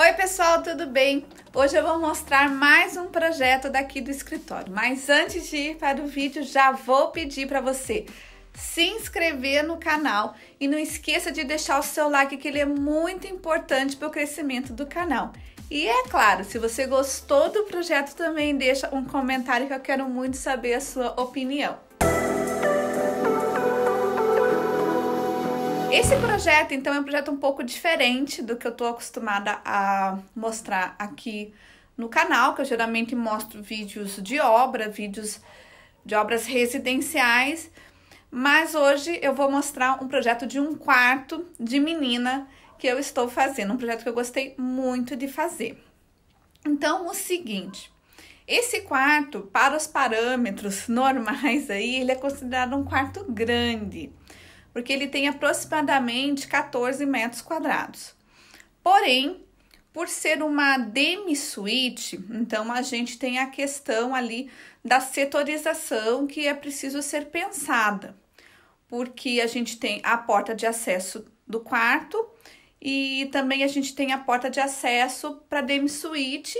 Oi pessoal, tudo bem? Hoje eu vou mostrar mais um projeto daqui do escritório, mas antes de ir para o vídeo já vou pedir para você se inscrever no canal e não esqueça de deixar o seu like que ele é muito importante para o crescimento do canal. E é claro, se você gostou do projeto também deixa um comentário que eu quero muito saber a sua opinião. Esse projeto, então, é um projeto um pouco diferente do que eu estou acostumada a mostrar aqui no canal, que eu geralmente mostro vídeos de obra, vídeos de obras residenciais, mas hoje eu vou mostrar um projeto de um quarto de menina que eu estou fazendo, um projeto que eu gostei muito de fazer. Então, o seguinte, esse quarto, para os parâmetros normais aí, ele é considerado um quarto grande porque ele tem aproximadamente 14 metros quadrados. Porém, por ser uma demi suite, então a gente tem a questão ali da setorização que é preciso ser pensada, porque a gente tem a porta de acesso do quarto e também a gente tem a porta de acesso para demi suite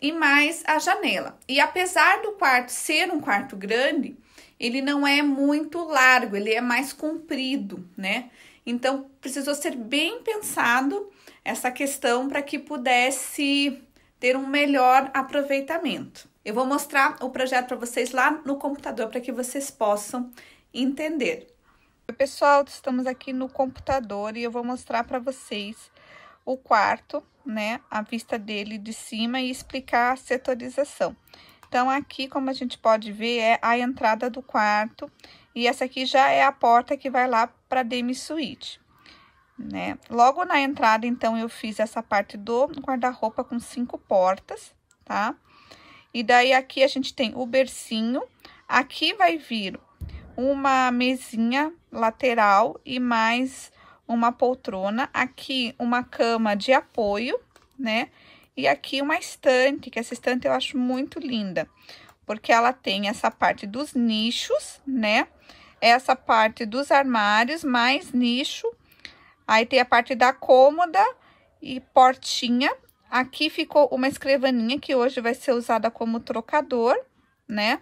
e mais a janela. E apesar do quarto ser um quarto grande, ele não é muito largo, ele é mais comprido, né? Então precisou ser bem pensado essa questão para que pudesse ter um melhor aproveitamento. Eu vou mostrar o projeto para vocês lá no computador para que vocês possam entender. Pessoal, estamos aqui no computador e eu vou mostrar para vocês o quarto, né, a vista dele de cima e explicar a setorização. Então, aqui, como a gente pode ver, é a entrada do quarto e essa aqui já é a porta que vai lá para a demi-suíte. Né? Logo na entrada, então, eu fiz essa parte do guarda-roupa com cinco portas, tá? E daí, aqui a gente tem o bercinho. Aqui vai vir uma mesinha lateral e mais uma poltrona, aqui uma cama de apoio, né? E aqui uma estante, que essa estante eu acho muito linda, porque ela tem essa parte dos nichos, né? Essa parte dos armários, mais nicho. Aí tem a parte da cômoda e portinha. Aqui ficou uma escrivaninha, que hoje vai ser usada como trocador, né?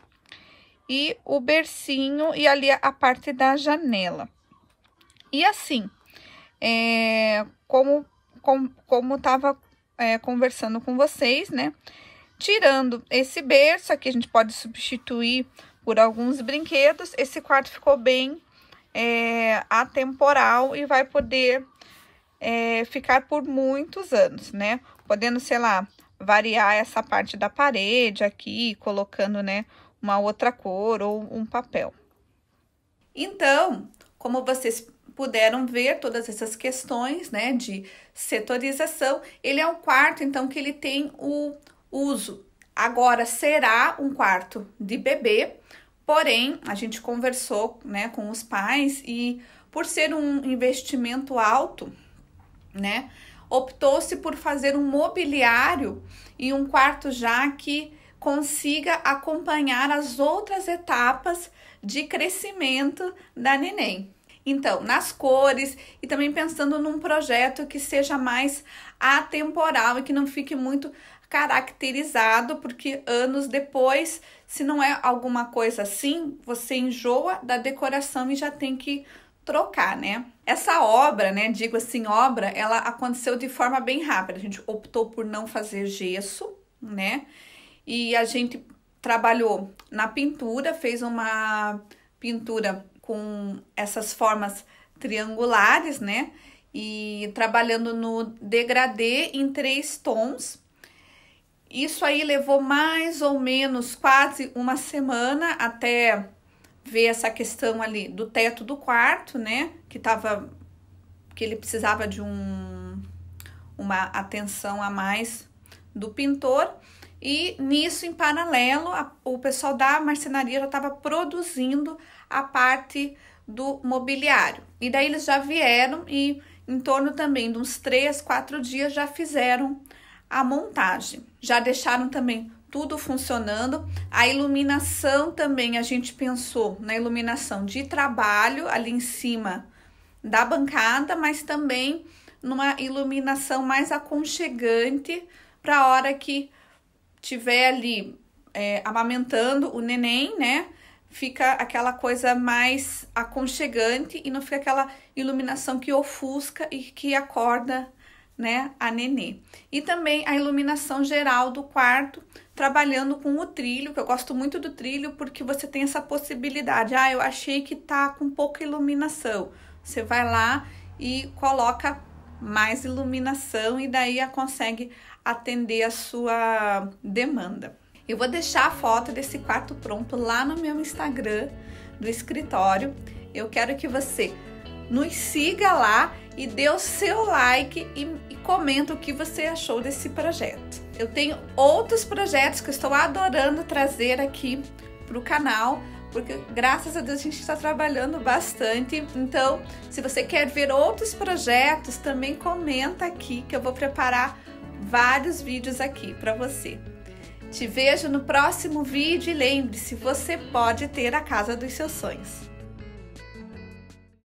E o bercinho e ali a parte da janela. E assim, é, como com, como estava é, conversando com vocês, né? Tirando esse berço, aqui a gente pode substituir por alguns brinquedos. Esse quarto ficou bem é, atemporal e vai poder é, ficar por muitos anos, né? Podendo, sei lá, variar essa parte da parede aqui, colocando, né, uma outra cor ou um papel. Então, como vocês puderam ver todas essas questões né, de setorização. Ele é um quarto, então, que ele tem o uso. Agora será um quarto de bebê, porém, a gente conversou né, com os pais e por ser um investimento alto, né, optou-se por fazer um mobiliário e um quarto já que consiga acompanhar as outras etapas de crescimento da neném. Então, nas cores e também pensando num projeto que seja mais atemporal e que não fique muito caracterizado, porque anos depois, se não é alguma coisa assim, você enjoa da decoração e já tem que trocar, né? Essa obra, né, digo assim, obra, ela aconteceu de forma bem rápida. A gente optou por não fazer gesso, né? E a gente trabalhou na pintura, fez uma pintura com essas formas triangulares, né? E trabalhando no degradê em três tons. Isso aí levou mais ou menos quase uma semana até ver essa questão ali do teto do quarto, né? Que tava que ele precisava de um uma atenção a mais do pintor. E nisso, em paralelo, a, o pessoal da marcenaria já estava produzindo a parte do mobiliário. E daí eles já vieram e em torno também de uns três, quatro dias já fizeram a montagem. Já deixaram também tudo funcionando. A iluminação também a gente pensou na iluminação de trabalho ali em cima da bancada, mas também numa iluminação mais aconchegante para a hora que tiver ali é, amamentando o neném, né? Fica aquela coisa mais aconchegante e não fica aquela iluminação que ofusca e que acorda, né, a nenê. E também a iluminação geral do quarto, trabalhando com o trilho, que eu gosto muito do trilho porque você tem essa possibilidade. Ah, eu achei que tá com pouca iluminação. Você vai lá e coloca mais iluminação e daí consegue atender a sua demanda. Eu vou deixar a foto desse quarto pronto lá no meu Instagram do escritório. Eu quero que você nos siga lá e dê o seu like e, e comenta o que você achou desse projeto. Eu tenho outros projetos que eu estou adorando trazer aqui para o canal, porque graças a Deus a gente está trabalhando bastante. Então, se você quer ver outros projetos, também comenta aqui que eu vou preparar vários vídeos aqui para você. Te vejo no próximo vídeo e lembre-se, você pode ter a casa dos seus sonhos.